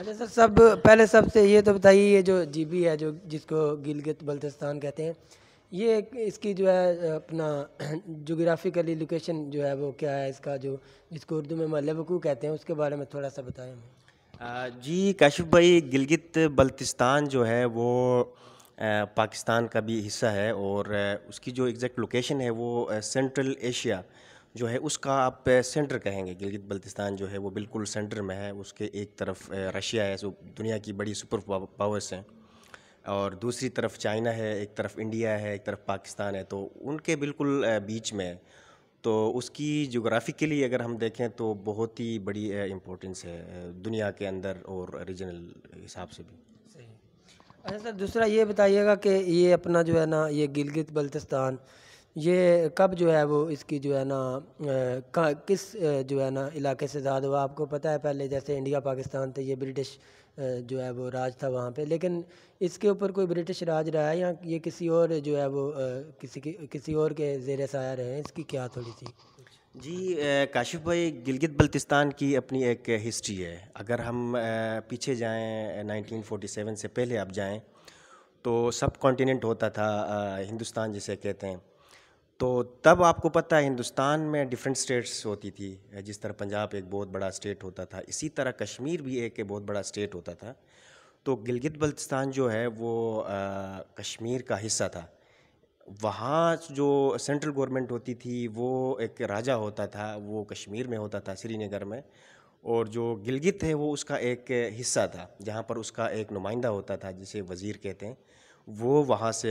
अच्छा सर सब पहले सबसे ये तो बताइए ये जो जीबी है जो जिसको गिलगित बल्तिस्तान कहते हैं ये इसकी जो है अपना जोग्राफिकली लोकेशन जो है वो क्या है इसका जो जिसको उर्दू में मलबकू कहते हैं उसके बारे में थोड़ा सा बताएं हमें जी काशिफ भाई गिलगित बल्तिस्तान जो है वो पाकिस्तान का भी हिस्सा है और उसकी जो एग्जैक्ट लोकेशन है वो सेंट्रल एशिया जो है उसका आप सेंटर कहेंगे गिलगित बल्तिस्तान जो है वो बिल्कुल सेंटर में है उसके एक तरफ रशिया है जो दुनिया की बड़ी सुपर पावर्स हैं और दूसरी तरफ चाइना है एक तरफ इंडिया है एक तरफ पाकिस्तान है तो उनके बिल्कुल बीच में तो उसकी जोग्राफिकली अगर हम देखें तो बहुत ही बड़ी इम्पोर्टेंस है दुनिया के अंदर और रीजनल हिसाब से भी अच्छा सर दूसरा ये बताइएगा कि ये अपना जो है ना ये गिलगित बल्तिस्तान ये कब जो है वो इसकी जो है ना किस जो है ना इलाके से ज़्यादा हुआ आपको पता है पहले जैसे इंडिया पाकिस्तान थे ये ब्रिटिश जो है वो राज था वहाँ पे लेकिन इसके ऊपर कोई ब्रिटिश राज रहा है या ये किसी और जो है वो किसी की किसी और के जेर साया रहे हैं इसकी क्या थोड़ी सी जी काशिफ भाई गिलगित बल्तिस्तान की अपनी एक हिस्ट्री है अगर हम पीछे जाएं 1947 से पहले आप जाएं तो सब कॉन्टीनेंट होता था हिंदुस्तान जिसे कहते हैं तो तब आपको पता है हिंदुस्तान में डिफरेंट स्टेट्स होती थी जिस तरह पंजाब एक बहुत बड़ा स्टेट होता था इसी तरह कश्मीर भी एक बहुत बड़ा स्टेट होता था तो गिलगित बल्तिस्तान जो है वो आ, कश्मीर का हिस्सा था वहाँ जो सेंट्रल गवर्नमेंट होती थी वो एक राजा होता था वो कश्मीर में होता था श्रीनगर में और जो गिलगित है वो उसका एक हिस्सा था जहाँ पर उसका एक नुमाइंदा होता था जिसे वज़ीर कहते हैं वो वहाँ से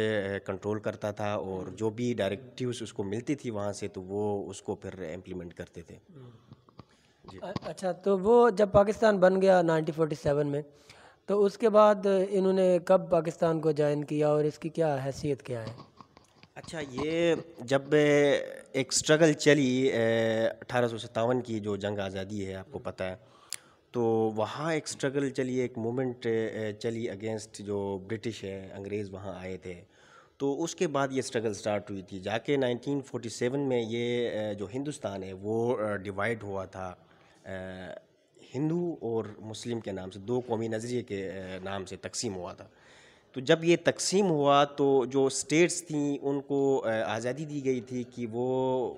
कंट्रोल करता था और हम्म। जो भी डायरेक्टिव्स उसको मिलती थी वहाँ से तो वो उसको फिर इम्प्लीमेंट करते थे हम्म। अच्छा तो वो जब पाकिस्तान बन गया 1947 में तो उसके बाद इन्होंने कब पाकिस्तान को ज्वाइन किया और इसकी क्या हैसियत क्या है अच्छा ये जब एक स्ट्रगल चली अठारह की जो जंग आज़ादी है आपको हम्म। पता है तो वहाँ एक स्ट्रगल चली एक मोमेंट चली अगेंस्ट जो ब्रिटिश है अंग्रेज़ वहाँ आए थे तो उसके बाद ये स्ट्रगल स्टार्ट हुई थी जाके 1947 में ये जो हिंदुस्तान है वो डिवाइड हुआ था हिंदू और मुस्लिम के नाम से दो कौमी नज़रिए के नाम से तकसीम हुआ था तो जब ये तकसीम हुआ तो जो स्टेट्स थी उनको आज़ादी दी गई थी कि वो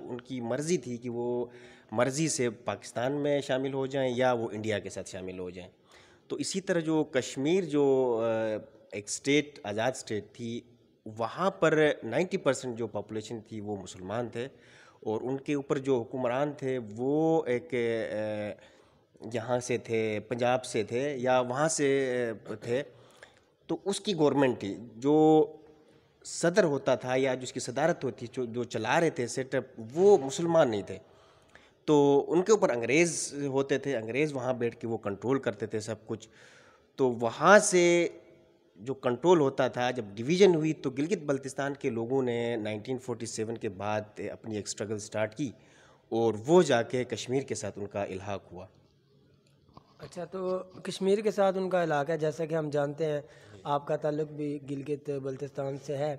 उनकी मर्ज़ी थी कि वो मर्ज़ी से पाकिस्तान में शामिल हो जाएं या वो इंडिया के साथ शामिल हो जाएं तो इसी तरह जो कश्मीर जो एक स्टेट आज़ाद स्टेट थी वहाँ पर 90 परसेंट जो पॉपुलेशन थी वो मुसलमान थे और उनके ऊपर जो हुक्मरान थे वो एक यहाँ से थे पंजाब से थे या वहाँ से थे तो उसकी गवर्नमेंट थी जो सदर होता था या जिसकी सदारत होती जो जो चला रहे थे सेटअप वो मुसलमान नहीं थे तो उनके ऊपर अंग्रेज़ होते थे अंग्रेज़ वहाँ बैठ के वो कंट्रोल करते थे सब कुछ तो वहाँ से जो कंट्रोल होता था जब डिवीज़न हुई तो गिलगित बल्तिस्तान के लोगों ने 1947 के बाद अपनी एक स्ट्रगल स्टार्ट की और वो जाके कश्मीर के साथ उनका इलाहाक हुआ अच्छा तो कश्मीर के साथ उनका इलाका है जैसा कि हम जानते हैं आपका ताल्लुक भी गिलगित बल्तिस्तान से है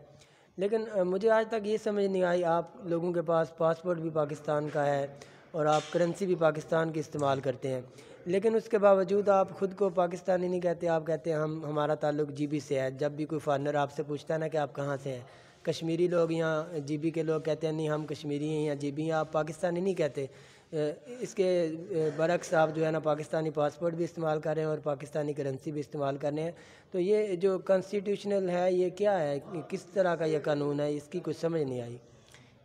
लेकिन मुझे आज तक ये समझ नहीं आई आप लोगों के पास पासपोर्ट भी पाकिस्तान का है और आप करेंसी भी पाकिस्तान की इस्तेमाल करते हैं लेकिन उसके बावजूद आप ख़ुद को पाकिस्तानी नहीं कहते आप कहते हैं हम हमारा ताल्लुक जीबी से है जब भी कोई फॉरनर आपसे पूछता है ना कि आप कहाँ से हैं कश्मीरी लोग या जीबी के लोग कहते हैं नहीं हम कश्मीरी हैं या जीबी हैं आप पाकिस्तानी नहीं कहते इसके बरक्स आप जो है ना पाकिस्तानी पासपोर्ट भी इस्तेमाल कर रहे हैं और पाकिस्तानी करेंसी भी इस्तेमाल कर रहे हैं तो ये जो कॉन्स्टिट्यूशनल है ये क्या है किस तरह का ये कानून है इसकी कुछ समझ नहीं आई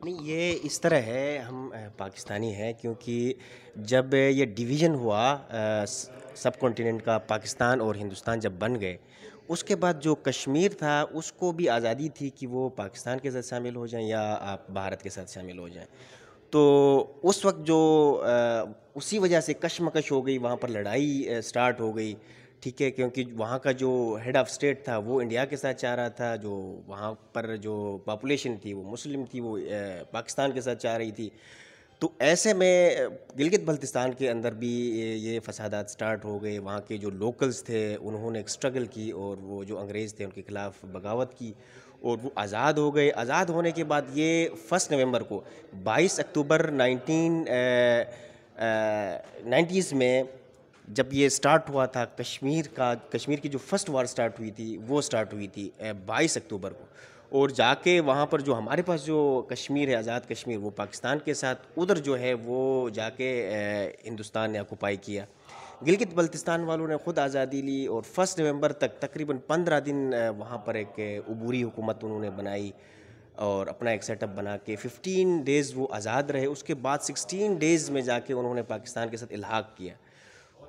नहीं ये इस तरह है हम पाकिस्तानी हैं क्योंकि जब ये डिवीज़न हुआ सब कॉन्टीनेंट का पाकिस्तान और हिंदुस्तान जब बन गए उसके बाद जो कश्मीर था उसको भी आज़ादी थी कि वो पाकिस्तान के साथ शामिल हो जाएं या आप भारत के साथ शामिल हो जाएं तो उस वक्त जो उसी वजह से कशमकश हो गई वहाँ पर लड़ाई स्टार्ट हो गई ठीक है क्योंकि वहाँ का जो हेड ऑफ स्टेट था वो इंडिया के साथ चाह रहा था जो वहाँ पर जो पापुलेशन थी वो मुस्लिम थी वो पाकिस्तान के साथ चाह रही थी तो ऐसे में गिलगित बल्तिस्तान के अंदर भी ये फसादात स्टार्ट हो गए वहाँ के जो लोकल्स थे उन्होंने स्ट्रगल की और वो जो अंग्रेज़ थे उनके खिलाफ बगावत की और वो आज़ाद हो गए आज़ाद होने के बाद ये फर्स्ट नवंबर को 22 अक्टूबर नाइनटीन नाइन्टीज़ में जब ये स्टार्ट हुआ था कश्मीर का कश्मीर की जो फर्स्ट वार स्टार्ट हुई थी वो स्टार्ट हुई थी बाईस अक्टूबर को और जाके वहाँ पर जो हमारे पास जो कश्मीर है आज़ाद कश्मीर वो पाकिस्तान के साथ उधर जो है वो जाके हिंदुस्तान ने आकुपाई किया गिलगित बल्तिस्तान वालों ने ख़ुद आज़ादी ली और फर्स्ट नवंबर तक तकरीबन पंद्रह दिन वहाँ पर एक अबूरी हुकूमत उन्होंने बनाई और अपना एक सेटअप बना के फिफ्टीन डेज़ वो आज़ाद रहे उसके बाद सिक्सटीन डेज़ में जाके उन्होंने पाकिस्तान के साथ इलाहाक किया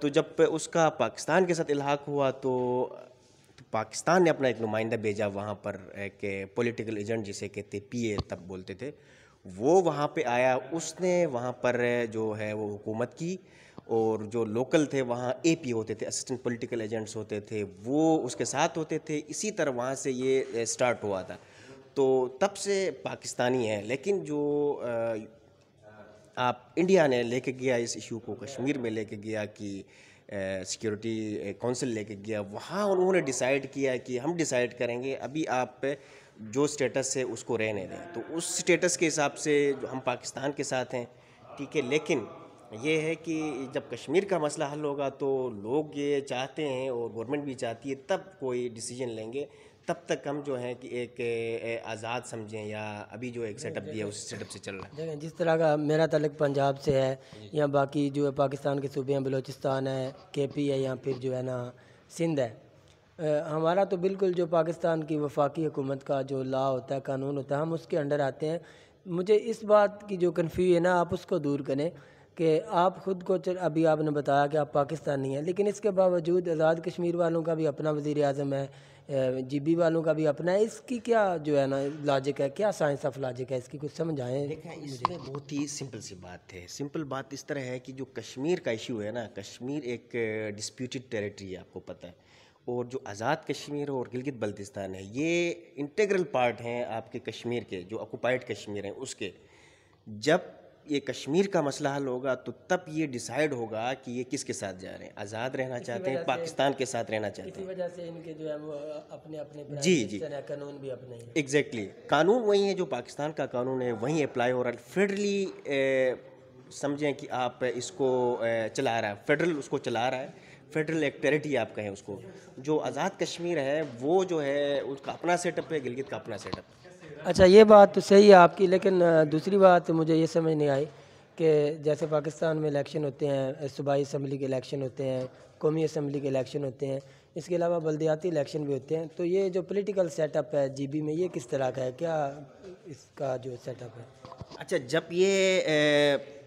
तो जब उसका पाकिस्तान के साथ इलाहाक हुआ तो, तो पाकिस्तान ने अपना एक नुमाइंदा भेजा वहाँ पर एक पॉलिटिकल एजेंट जिसे कहते पी ए तब बोलते थे वो वहाँ पे आया उसने वहाँ पर जो है वो हुकूमत की और जो लोकल थे वहाँ एपी होते थे असिस्टेंट पॉलिटिकल एजेंट्स होते थे वो उसके साथ होते थे इसी तरह वहाँ से ये स्टार्ट हुआ था तो तब से पाकिस्तानी है लेकिन जो आप इंडिया ने लेके गया इस इशू को कश्मीर में लेके गया कि सिक्योरिटी काउंसिल लेके गया वहाँ उन्होंने डिसाइड किया कि हम डिसाइड करेंगे अभी आप जो स्टेटस है उसको रहने दें तो उस स्टेटस के हिसाब से हम पाकिस्तान के साथ हैं ठीक है लेकिन ये है कि जब कश्मीर का मसला हल होगा तो लोग ये चाहते हैं और गवर्नमेंट भी चाहती है तब कोई डिसीजन लेंगे तब तक हम जो है कि एक आज़ाद समझें या अभी जो एक सेटअप दिया उस सेटअप से चल रहा है देखें जिस तरह का मेरा तलक पंजाब से है या बाकी जो है पाकिस्तान के सूबे हैं बलोचिस्तान है के पी है या फिर जो है ना सिंध है आ, हमारा तो बिल्कुल जो पाकिस्तान की वफाकी हुकूमत का जो ला होता है कानून होता है हम उसके अंडर आते हैं मुझे इस बात की जो कन्फ्यू है ना आप उसको दूर करें कि आप ख़ुद को अभी आपने बताया कि आप पाकिस्तानी हैं लेकिन इसके बावजूद आज़ाद कश्मीर वालों का भी अपना वजीर अजम है जीबी वालों का भी अपना है इसकी क्या जो है ना लॉजिक है क्या साइंस ऑफ लॉजिक है इसकी कुछ समझ आए इसमें बहुत ही सिंपल सी बात है सिंपल बात इस तरह है कि जो कश्मीर का इशू है ना कश्मीर एक डिस्प्यूटेड टेरिटरी है आपको पता है और जो आज़ाद कश्मीर और गिलगित बल्तिस्तान है ये इंटेग्रल पार्ट हैं आपके कश्मीर के जो ऑक्यूपाइड कश्मीर हैं उसके जब ये कश्मीर का मसला हल होगा तो तब ये डिसाइड होगा कि ये किसके साथ जा रहे हैं आज़ाद रहना चाहते हैं पाकिस्तान के साथ रहना चाहते हैं वजह से इनके जो है वो अपने अपने जी जी कानून भी अपने एग्जैक्टली exactly. कानून वही है जो पाकिस्तान का कानून है वहीं अप्लाई हो रहा है फेडरली समझें कि आप इसको चला रहा है फेडरल उसको चला रहा है फेडरल एक्टेरिटी आप कहें उसको जो आज़ाद कश्मीर है वो जो है उसका अपना सेटअप है गिलगित का अपना सेटअप है अच्छा ये बात तो सही है आपकी लेकिन दूसरी बात मुझे ये समझ नहीं आई कि जैसे पाकिस्तान में इलेक्शन होते हैं सूबाई इसम्बली के इलेक्शन होते हैं कौमी असम्बली के इलेक्शन होते हैं इसके अलावा बलदियाती इलेक्शन भी होते हैं तो ये जो पॉलिटिकल सेटअप है जीबी में ये किस तरह का है क्या इसका जो सेटअप है अच्छा जब ये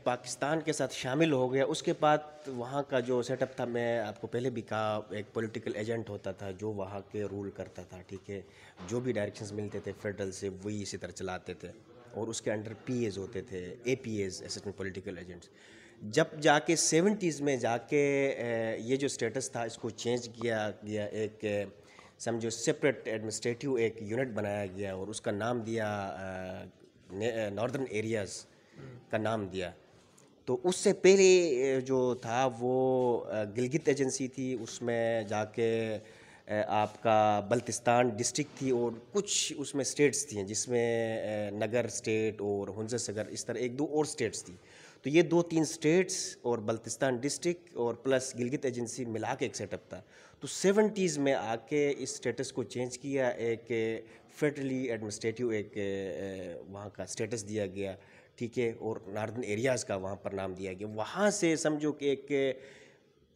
पाकिस्तान के साथ शामिल हो गया उसके बाद वहाँ का जो सेटअप था मैं आपको पहले भी कहा एक पॉलिटिकल एजेंट होता था जो वहाँ के रूल करता था ठीक है जो भी डायरेक्शंस मिलते थे फेडरल से वही इसी तरह चलाते थे और उसके अंडर पी होते थे A P as assistant political agents जब जाके सेवेंटीज़ में जाके ये जो स्टेटस था इसको चेंज किया गया एक समझो सेपरेट एडमिनिस्ट्रेटिव एक यूनिट बनाया गया और उसका नाम दिया नॉर्दर्न एरियाज़ का नाम दिया तो उससे पहले जो था वो गिलगित एजेंसी थी उसमें जाके आपका बल्तिस्तान डिस्ट्रिक्ट थी और कुछ उसमें स्टेट्स थी जिसमें नगर स्टेट और हंज सगर इस तरह एक दो और स्टेट्स थी तो ये दो तीन स्टेट्स और बल्तिस्तान डिस्ट्रिक्ट और प्लस गिलगित एजेंसी मिला के एक सेटअप था तो सेवेंटीज़ में आके इस स्टेटस को चेंज किया एक फेडरली एडमिनिस्ट्रेटिव एक वहाँ का स्टेटस दिया गया ठीक है और नार्दन एरियाज़ का वहाँ पर नाम दिया गया वहाँ से समझो कि एक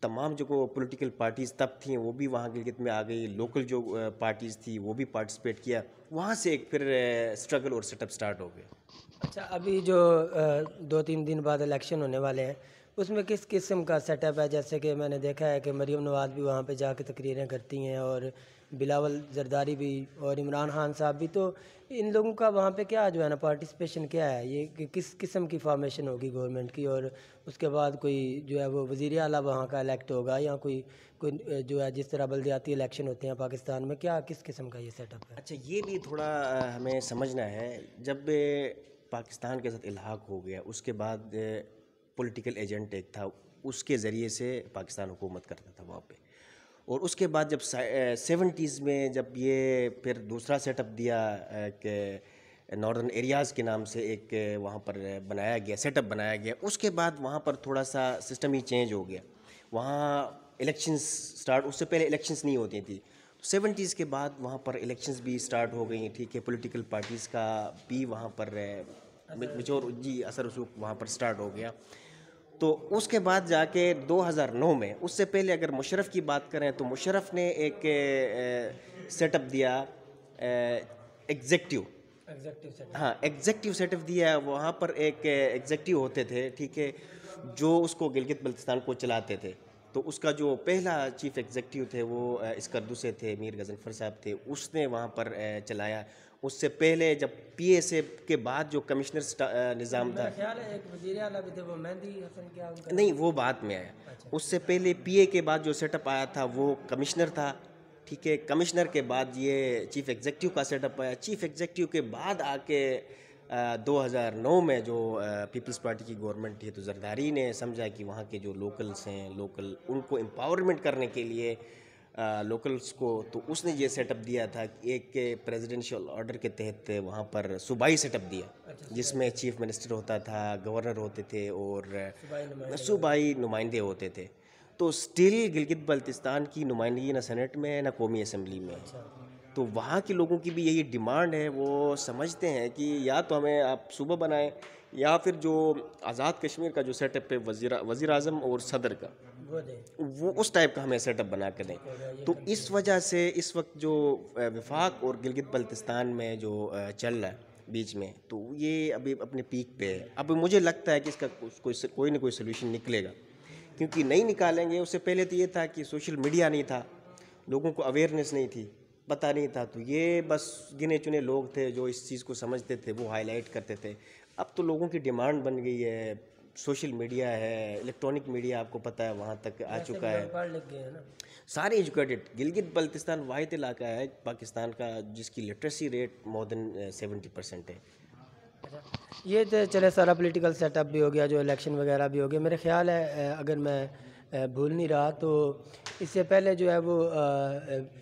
तमाम जो को पोलिटिकल पार्टीज़ तब थी वो भी वहाँ गिलगित में आ गई लोकल जो पार्टीज़ थी वो भी पार्टिसिपेट किया वहाँ से एक फिर स्ट्रगल और सेटअप स्टार्ट हो गया अच्छा अभी जो दो तीन दिन बाद इलेक्शन होने वाले हैं उसमें किस किस्म का सेटअप है जैसे कि मैंने देखा है कि मरीम नवाज भी वहाँ पे जाके तकरीरें करती हैं और बिलावल जरदारी भी और इमरान खान साहब भी तो इन लोगों का वहाँ पे क्या जो है ना पार्टिसिपेशन क्या है ये कि किस किस्म की फॉर्मेशन होगी गवर्नमेंट की और उसके बाद कोई जो है वो वज़ी अला वहाँ का इलेक्ट होगा या कोई कोई जो है जिस तरह बलदियाती इलेक्शन होते हैं पाकिस्तान में क्या किस किस्म का ये सेटअप है अच्छा ये भी थोड़ा हमें समझना है जब पाकिस्तान के साथ इलाहा हो गया उसके बाद पॉलिटिकल एजेंट एक था उसके ज़रिए से पाकिस्तान हुकूमत करता था वहाँ पे और उसके बाद जब सेवेंटीज़ में जब ये फिर दूसरा सेटअप दिया कि नॉर्दर्न एरियाज़ के नाम से एक वहाँ पर बनाया गया सेटअप बनाया गया उसके बाद वहाँ पर थोड़ा सा सिस्टम ही चेंज हो गया वहाँ इलेक्शंस स्टार्ट उससे पहले इलेक्शंस नहीं होती थी सेवेंटीज़ के बाद वहाँ पर इलेक्शंस भी स्टार्ट हो गई ठीक है पोलिटिकल पार्टीज़ का भी वहाँ पर मेजोर जी असर उसको वहाँ पर स्टार्ट हो गया तो उसके बाद जाके 2009 में उससे पहले अगर मुशरफ की बात करें तो मुशरफ ने एक सेटअप दिया एग्जेक्टिव हाँ एग्जेक्टिव सेटअप दिया वहाँ पर एक एग्जेक्टिव होते थे ठीक है जो उसको गिलगित बल्तिस्तान को चलाते थे तो उसका जो पहला चीफ एग्जेक्टिव थे वो इसकरदू से थे मीर गजनफर साहब थे उसने वहाँ पर चलाया उससे पहले जब पी के बाद जो कमिश्नर निज़ाम था नहीं वो बाद में आया अच्छा। उससे पहले पी ए के बाद जो सेटअप आया था वो कमिश्नर था ठीक है कमिश्नर के बाद ये चीफ एग्जेक्टिव का सेटअप आया चीफ एग्जेक्टिव के बाद आके आ, 2009 में जो पीपल्स पार्टी की गवर्नमेंट थी तो जरदारी ने समझा कि वहाँ के जो लोकल्स हैं लोकल उनको एम्पावरमेंट करने के लिए लोकल्स को तो उसने ये सेटअप दिया था एक के प्रेसिडेंशियल ऑर्डर के तहत वहाँ पर सूबाई सेटअप दिया अच्छा, जिसमें चीफ मिनिस्टर होता था गवर्नर होते थे और सूबाई नुमाइंदे होते थे तो स्टिल गिलगित बल्तिस्तान की नुमाइंदगी ना सेनेट में ना कौमी असम्बली में अच्छा। तो वहाँ के लोगों की भी यही डिमांड है वो समझते हैं कि या तो हमें आप सूबा बनाएं या फिर जो आज़ाद कश्मीर का जो सेटअप है वज़ी वज़ी अजम और सदर का वो वो उस टाइप का हमें सेटअप बना के दें तो इस वजह से इस वक्त जो विफाक और गिलगित बल्तिस्तान में जो चल रहा है बीच में तो ये अभी अपने पीक पे है अब मुझे लगता है कि इसका कोई कोई ना कोई सोल्यूशन निकलेगा क्योंकि नहीं निकालेंगे उससे पहले तो ये था कि सोशल मीडिया नहीं था लोगों को अवेयरनेस नहीं थी पता नहीं था तो ये बस गिने चुने लोग थे जो इस चीज़ को समझते थे वो हाईलाइट करते थे अब तो लोगों की डिमांड बन गई है सोशल मीडिया है इलेक्ट्रॉनिक मीडिया आपको पता है वहाँ तक आ चुका है सारे एजुकेटेड गिलगित बल्तिस्तान वाहिद इलाका है पाकिस्तान का जिसकी literacy rate more than seventy percent है अच्छा, ये तो चले सारा पॉलिटिकल सेटअप भी हो गया जो इलेक्शन वगैरह भी हो गया मेरे ख्याल है uh, अगर मैं uh, भूल नहीं रहा तो इससे पहले जो है वो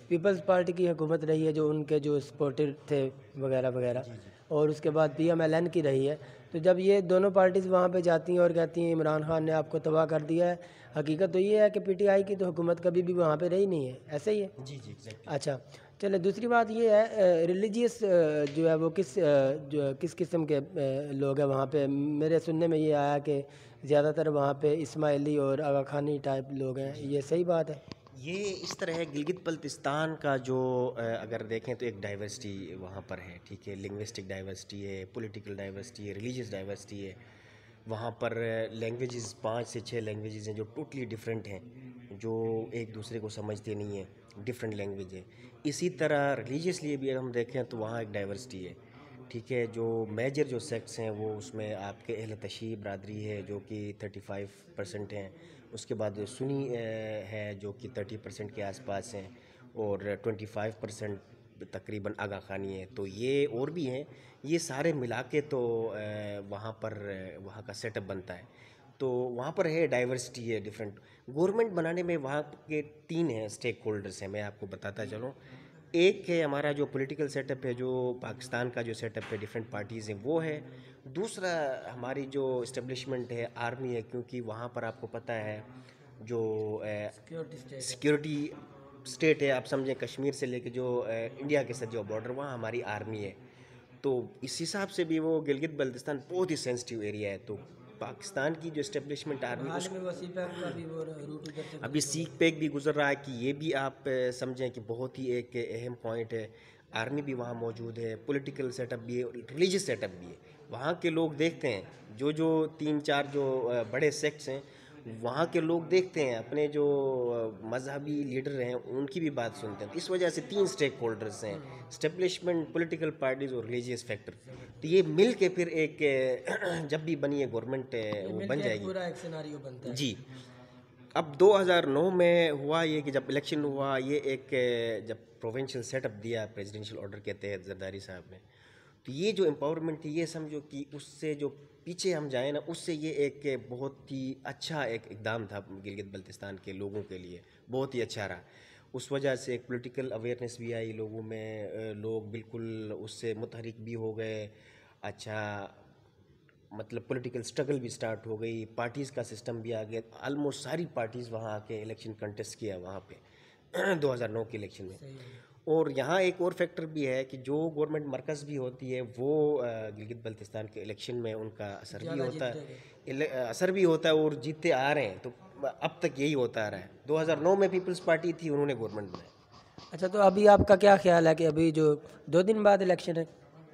पीपल्स uh, पार्टी की हुकूमत रही है जो उनके जो सपोर्टर थे वगैरह वगैरह और उसके बाद पी एम एल एन की रही है तो जब ये दोनों पार्टीज़ वहाँ पे जाती हैं और कहती हैं इमरान खान ने आपको तबाह कर दिया है हकीकत तो ये है कि पी टी आई की तो हुकूमत कभी भी वहाँ पे रही नहीं है ऐसे ही है जी जी अच्छा चले दूसरी बात ये है रिलीजियस जो है वो किस जो किस किस्म के लोग हैं वहाँ पे मेरे सुनने में ये आया कि ज़्यादातर वहाँ पे इसमाइली और आगा खानी टाइप लोग हैं ये सही बात है ये इस तरह है गिलगित बल्तिस्तान का जो अगर देखें तो एक डाइवर्सिटी वहाँ पर है ठीक है लिंग्विस्टिक डाइवर्सिटी है पॉलिटिकल डाइवर्सिटी है रिलीजियस डाइवर्सिटी है वहाँ पर लैंग्वेजेस पाँच से छः लैंग्वेजेस हैं जो टोटली डिफरेंट हैं जो एक दूसरे को समझते नहीं हैं डिफरेंट लैंग्वेज है इसी तरह रिलीजियसली भी अगर हम देखें तो वहाँ एक डाइवर्सिटी है ठीक है जो मेजर जो सेक्ट्स हैं वो उसमें आपके अहल तशी बरदरी है जो कि थर्टी फाइव परसेंट हैं उसके बाद सुनी है जो कि थर्टी परसेंट के आसपास हैं और ट्वेंटी फाइव परसेंट तकरीबन आगा खानी है तो ये और भी हैं ये सारे मिला के तो वहाँ पर वहाँ का सेटअप बनता है तो वहाँ पर है डाइवर्सिटी है डिफरेंट गवर्नमेंट बनाने में वहाँ के तीन हैं स्टेक होल्डर्स हैं मैं आपको बताता चलूँ एक है हमारा जो पॉलिटिकल सेटअप है जो पाकिस्तान का जो सेटअप है डिफरेंट पार्टीज़ हैं वो है दूसरा हमारी जो इस्टेब्लिशमेंट है आर्मी है क्योंकि वहाँ पर आपको पता है जो सिक्योरिटी स्टेट है आप समझें कश्मीर से लेके जो ए, इंडिया के साथ जो बॉर्डर वहाँ हमारी आर्मी है तो इस हिसाब से भी वो गिलगित बल्तिस्तान बहुत ही सेंसिटिव एरिया है तो पाकिस्तान की जो इस्टेब्लिशमेंट आर्मी है अभी सीख पैक भी गुजर रहा है कि ये भी आप समझें कि बहुत ही एक अहम पॉइंट है आर्मी भी वहाँ मौजूद है पॉलिटिकल सेटअप भी है रिलीजियस सेटअप भी है वहाँ के लोग देखते हैं जो जो तीन चार जो बड़े सेक्ट्स हैं वहाँ के लोग देखते हैं अपने जो मजहबी लीडर हैं उनकी भी बात सुनते हैं तो इस वजह से तीन स्टेक होल्डर्स हैं स्टेब्लिशमेंट पोलिटिकल पार्टीज़ और रिलीजियस फैक्टर तो ये मिल के फिर एक जब भी बनी है गवर्नमेंट वो बन जाएगी पूरा एक सिनारियो बनता है जी अब 2009 में हुआ ये कि जब इलेक्शन हुआ ये एक जब प्रोविंशियल सेटअप दिया प्रेसिडेंशियल ऑर्डर के तहत जरदारी साहब ने तो ये जो एम्पावरमेंट थी ये समझो कि उससे जो पीछे हम जाएँ ना उससे ये एक बहुत ही अच्छा एक इकदाम था गिलगित बल्तिस्तान के लोगों के लिए बहुत ही अच्छा रहा उस वजह से एक पोलिटिकल अवेयरनेस भी आई लोगों में लोग बिल्कुल उससे मुतहरक भी हो गए अच्छा मतलब पॉलिटिकल स्ट्रगल भी स्टार्ट हो गई पार्टीज़ का सिस्टम भी आ गया आलमोस्ट सारी पार्टीज़ वहाँ आके इलेक्शन कंटेस्ट किया वहाँ पे 2009 के इलेक्शन में और यहाँ एक और फैक्टर भी है कि जो गवर्नमेंट मरकज़ भी होती है वो गिलगित बल्तिस्तान के इलेक्शन में उनका असर भी होता है असर भी होता है और जीतते आ रहे हैं तो अब तक यही होता आ रहा है 2009 में पीपल्स पार्टी थी उन्होंने गवर्नमेंट में अच्छा तो अभी आपका क्या ख्याल है कि अभी जो दो दिन बाद इलेक्शन है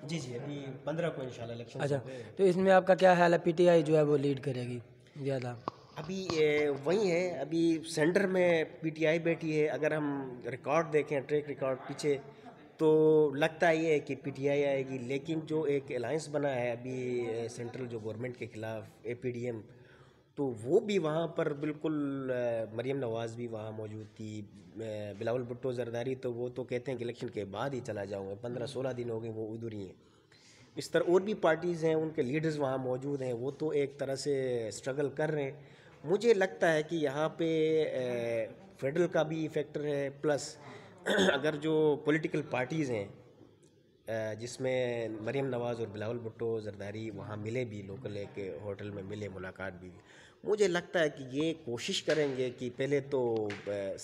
जी जी अभी पंद्रह को इनशाला इलेक्शन अच्छा तो इसमें आपका क्या ख्याल है पी जो है वो लीड करेगी ज़्यादा अभी वही है अभी सेंटर में पीटीआई बैठी है अगर हम रिकॉर्ड देखें ट्रैक रिकॉर्ड पीछे तो लगता ये है कि पीटीआई आएगी लेकिन जो एक अलायंस बना है अभी सेंट्रल जो गवर्नमेंट के ख़िलाफ़ एपीडीएम तो वो भी वहाँ पर बिल्कुल मरीम नवाज़ भी वहाँ मौजूद थी बिलावल भुट्टो जरदारी तो वो तो कहते हैं कि इलेक्शन के बाद ही चला जाऊँगा पंद्रह सोलह दिन हो गए वो उधर ही हैं इस तरह और भी पार्टीज़ हैं उनके लीडर्स वहाँ मौजूद हैं वो तो एक तरह से स्ट्रगल कर रहे हैं मुझे लगता है कि यहाँ पे फेडरल का भी फैक्टर है प्लस अगर जो पॉलिटिकल पार्टीज़ हैं जिसमें मरीम नवाज़ और बिलावल भुट्टो जरदारी वहाँ मिले भी लोकल एक होटल में मिले मुलाकात भी मुझे लगता है कि ये कोशिश करेंगे कि पहले तो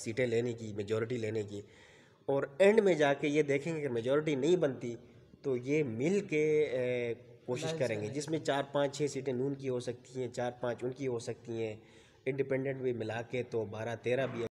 सीटें लेने की मेजोरिटी लेने की और एंड में जाके ये देखेंगे कि मेजोरिटी नहीं बनती तो ये मिल के कोशिश करेंगे जिसमें चार पाँच छः सीटें नून की हो सकती हैं चार पाँच उनकी हो सकती हैं इंडिपेंडेंट भी मिला के तो बारह तेरह भी